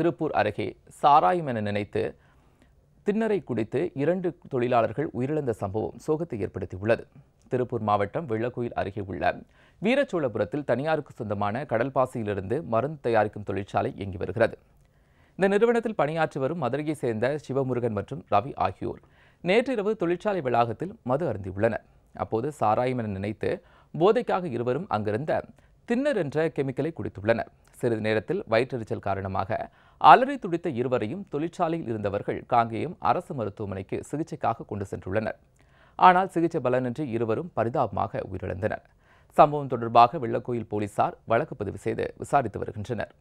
திருப்பூர் அருகே சாராயம் என நினைத்து திண்ணரை குடித்து இரண்டு தொழிலாளர்கள் உயிரிழந்த சம்பவம் சோகத்தை ஏற்படுத்தியுள்ளது திருப்பூர் மாவட்டம் வெள்ளக்கோயில் அருகே உள்ள வீரச்சோழபுரத்தில் தனியாருக்கு சொந்தமான கடல் பாசியிலிருந்து மருந்து தயாரிக்கும் தொழிற்சாலை இயங்கி வருகிறது இந்த நிறுவனத்தில் பணியாற்றி வரும் மதுரையை சேர்ந்த சிவமுருகன் மற்றும் ரவி ஆகியோர் நேற்றிரவு தொழிற்சாலை வளாகத்தில் மது அருந்தியுள்ளனர் அப்போது சாராயம் என நினைத்து போதைக்காக இருவரும் அங்கிருந்த தின்னர் என்ற கெமிக்கலை குடித்துள்ளனர் சிறிது நேரத்தில் வயிற்றெரிச்சல் காரணமாக அலறி துடித்த இருவரையும் தொழிற்சாலையில் இருந்தவர்கள் காங்கேயம் அரசு மருத்துவமனைக்கு சிகிச்சைக்காக கொண்டு சென்றுள்ளனர் ஆனால் சிகிச்சை பலனின்றி இருவரும் பரிதாபமாக உயிரிழந்தனர் சம்பவம் தொடர்பாக வெள்ளக்கோயில் போலீசார் வழக்கு பதிவு செய்து விசாரித்து வருகின்றனர்